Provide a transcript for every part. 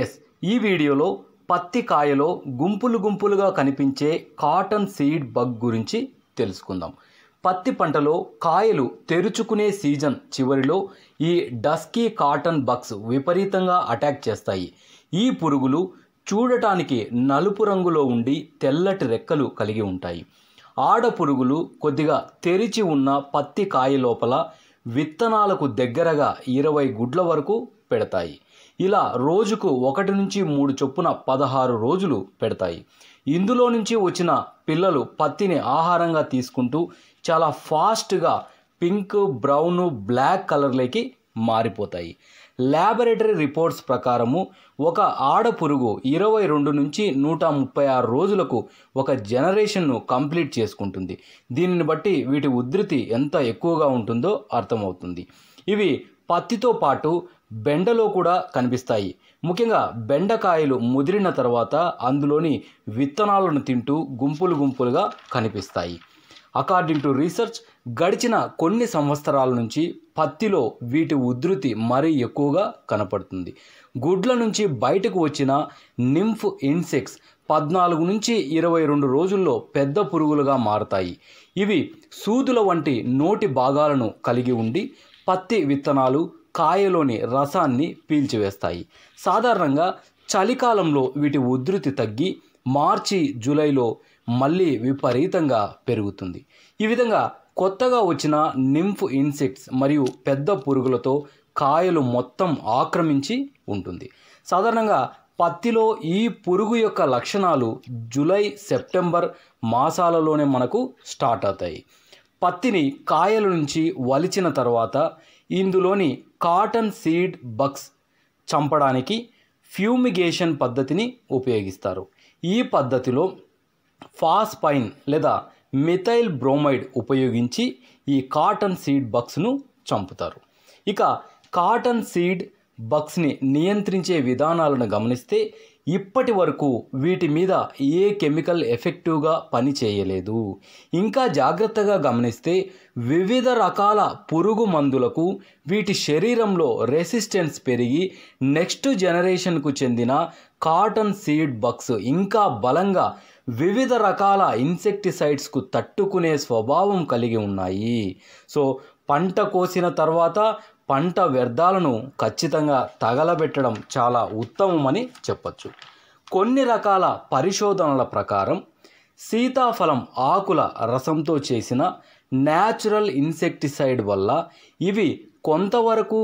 yes ఈ వీడియోలో పత్తి కాయలో గుంపులు గుంపులుగా కనిపించే కాటన్ సీడ్ బగ్ గురించి తెలుసుకుందాం పత్తి పంటలో కాయలు తెరుచుకునే సీజన్ చివరిలో ఈ డస్కీ కాటన్ బగ్స్ విపరీతంగా అటాక్ చేస్తాయి ఈ పురుగులు చూడటానికి నలుపు రంగులో ఉండి తెల్లటి రెక్కలు కలిగి ఉంటాయి ఆడ పురుగులు కొద్దిగా తెరిచి ఉన్న పత్తి కాయ లోపల విత్తనాలకు దగ్గరగా ఇరవై గుడ్ల వరకు పెడతాయి ఇలా రోజుకు ఒకటి నుంచి మూడు చొప్పున పదహారు రోజులు పెడతాయి ఇందులో నుంచి వచ్చిన పిల్లలు పత్తిని ఆహారంగా తీసుకుంటూ చాలా ఫాస్ట్గా పింక్ బ్రౌను బ్లాక్ కలర్లోకి మారిపోతాయి ల్యాబొరేటరీ రిపోర్ట్స్ ప్రకారము ఒక ఆడపురుగు ఇరవై రెండు నుంచి నూట ముప్పై ఆరు రోజులకు ఒక జనరేషన్ను కంప్లీట్ చేసుకుంటుంది దీనిని బట్టి వీటి ఉధృతి ఎంత ఎక్కువగా ఉంటుందో అర్థమవుతుంది ఇవి పత్తితో పాటు బెండలో కూడా కనిపిస్తాయి ముఖ్యంగా బెండకాయలు ముదిరిన తర్వాత అందులోని విత్తనాలను తింటూ గుంపులు గుంపులుగా కనిపిస్తాయి అకార్డింగ్ టు రీసెర్చ్ గడిచిన కొన్ని సంవత్సరాల నుంచి పత్తిలో వీటి ఉధృతి మరీ ఎక్కువగా కనపడుతుంది గుడ్ల నుంచి బయటకు వచ్చిన నింఫ్ ఇన్సెక్ట్స్ పద్నాలుగు నుంచి ఇరవై రెండు రోజుల్లో పెద్ద పురుగులుగా మారతాయి ఇవి సూదుల వంటి నోటి భాగాలను కలిగి ఉండి పత్తి విత్తనాలు కాయలోని రసాన్ని పీల్చివేస్తాయి సాధారణంగా చలికాలంలో వీటి ఉధృతి తగ్గి మార్చి జూలైలో మళ్ళీ విపరీతంగా పెరుగుతుంది ఈ విధంగా కొత్తగా వచ్చిన నింఫ్ ఇన్సెక్ట్స్ మరియు పెద్ద పురుగులతో కాయలు మొత్తం ఆక్రమించి ఉంటుంది సాధారణంగా పత్తిలో ఈ పురుగు యొక్క లక్షణాలు జూలై సెప్టెంబర్ మాసాలలోనే మనకు స్టార్ట్ అవుతాయి పత్తిని కాయల నుంచి వలిచిన తర్వాత ఇందులోని కాటన్ సీడ్ బక్స్ చంపడానికి ఫ్యూమిగేషన్ పద్ధతిని ఉపయోగిస్తారు ఈ పద్ధతిలో ఫాస్పైన్ లేదా మిథైల్ బ్రోమైడ్ ఉపయోగించి ఈ కాటన్ సీడ్ బగ్స్ను చంపుతారు ఇక కాటన్ సీడ్ బగ్స్ని నియంత్రించే విధానాలను గమనిస్తే ఇప్పటి వరకు వీటి మీద ఏ కెమికల్ ఎఫెక్టివ్గా పనిచేయలేదు ఇంకా జాగ్రత్తగా గమనిస్తే వివిధ రకాల పురుగు మందులకు వీటి శరీరంలో రెసిస్టెన్స్ పెరిగి నెక్స్ట్ జనరేషన్కు చెందిన కాటన్ సీడ్ బగ్స్ ఇంకా బలంగా వివిధ రకాల ఇన్సెక్టిసైడ్స్కు తట్టుకునే స్వభావం కలిగి ఉన్నాయి సో పంట కోసిన తర్వాత పంట వ్యర్థాలను ఖచ్చితంగా తగలబెట్టడం చాలా ఉత్తమమని చెప్పచ్చు కొన్ని రకాల పరిశోధనల ప్రకారం సీతాఫలం ఆకుల రసంతో చేసిన న్యాచురల్ ఇన్సెక్టిసైడ్ వల్ల ఇవి కొంతవరకు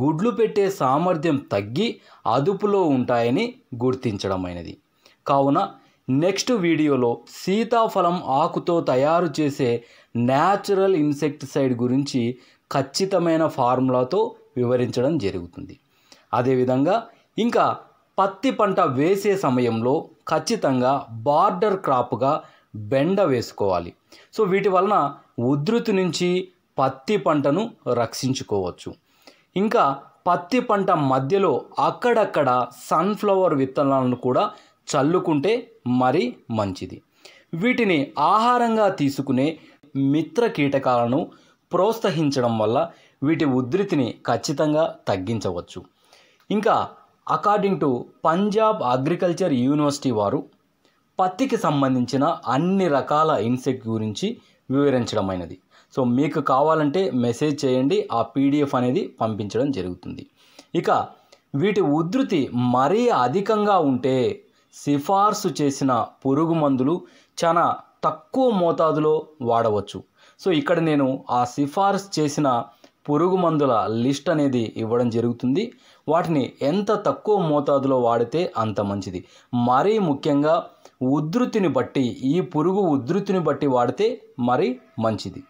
గుడ్లు పెట్టే సామర్థ్యం తగ్గి అదుపులో ఉంటాయని గుర్తించడమైనది కావున నెక్స్ట్ వీడియోలో సీతాఫలం ఆకుతో తయారు చేసే న్యాచురల్ ఇన్సెక్టిసైడ్ గురించి ఖచ్చితమైన ఫార్ములాతో వివరించడం జరుగుతుంది అదేవిధంగా ఇంకా పత్తి పంట వేసే సమయంలో ఖచ్చితంగా బార్డర్ క్రాప్గా బెండ వేసుకోవాలి సో వీటి వలన ఉధృతి నుంచి పత్తి పంటను రక్షించుకోవచ్చు ఇంకా పత్తి పంట మధ్యలో అక్కడక్కడ సన్ఫ్లవర్ విత్తనాలను కూడా చల్లుకుంటే మరి మంచిది వీటిని ఆహారంగా తీసుకునే మిత్ర కీటకాలను ప్రోత్సహించడం వల్ల వీటి ఉధృతిని ఖచ్చితంగా తగ్గించవచ్చు ఇంకా according to Punjab agriculture university వారు పత్తికి సంబంధించిన అన్ని రకాల ఇన్సెక్ట్ గురించి వివరించడమైనది సో మీకు కావాలంటే మెసేజ్ చేయండి ఆ పీడిఎఫ్ అనేది పంపించడం జరుగుతుంది ఇక వీటి ఉధృతి మరీ అధికంగా ఉంటే సిఫార్సు చేసిన పురుగు మందులు చాలా తక్కువ మోతాదులో వాడవచ్చు సో ఇక్కడ నేను ఆ సిఫార్సు చేసిన పురుగు మందుల లిస్ట్ అనేది ఇవ్వడం జరుగుతుంది వాటిని ఎంత తక్కువ మోతాదులో వాడితే అంత మంచిది మరీ ముఖ్యంగా ఉధృతిని బట్టి ఈ పురుగు ఉధృతిని బట్టి వాడితే మరి మంచిది